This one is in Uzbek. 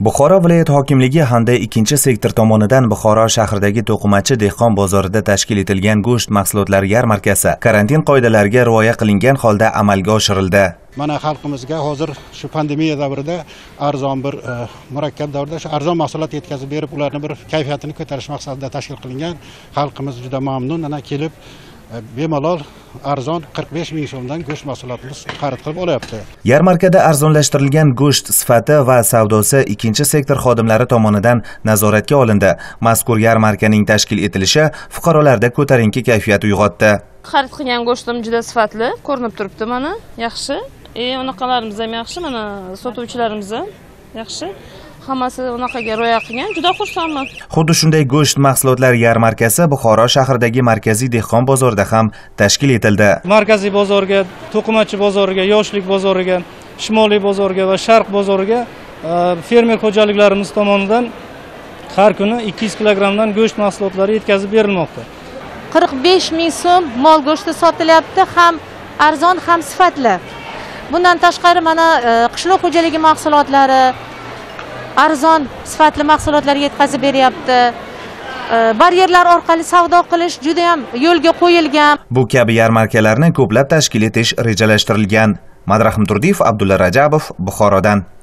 buxoro viloyat hokimligi hamda ikkinchi sektor tomonidan buxoro shahridagi to'qimachi dehqon bozorida tashkil etilgan go'sht mahsulotlari yarmarkasi karantin qoidalariga rioya qilingan holda amalga oshirildi mana xalqimizga hozir shu pandemiya davrida arzon bir e, murakkab davrda shu arzon mahsulot yetkazib berib ularni bir kayfiyatini ko'tarish maqsadida tashkil qilingan xalqimiz juda mamnun ana kelib E, bemalol arzon 45 ming so'mdan go'sht mahsulotimiz xarid qilib olyapti yarmarkada arzonlashtirilgan go'sht sifati va savdosi ikkinchi sektor xodimlari tomonidan nazoratga olindi mazkur yarmarkaning tashkil etilishi fuqarolarda ko'tarinki kayfiyat uyg'otdi xarid qilgan go'shtim juda sifatli ko'rinib turibdi mana yaxshi e unaqalarimiz ham yaxshi mana sotuvchilarimiz ham yaxshi hammasi unaqaga rioya qilgan juda xursandman xuddi shunday go'sht mahsulotlari yarmarkasi buxoro shahridagi markaziy dehqon bozorida ham tashkil etildi markaziy bozorga to'qimachi bozoriga yoshlik bozoriga shimoliy bozorga va sharq bozoriga e, fermer xo'jaliklarimiz tomonidan har kuni ikki yuz kilogrammdan go'sht mahsulotlari yetkazib berilmoqda qirq besh ming so'm mol go'shti sotilyapti ham arzon ham sifatli bundan tashqari mana e, qishloq xo'jaligi mahsulotlari arzon sifatli mahsulotlar yetkazib beryapti baryerlar orqali savdo qilish juda yam yo'lga qo'yilgan bu kabi yarmarkalarni ko'plab tashkil etish rejalashtirilgan madrahim turdiyev abdulla rajabov buxorodan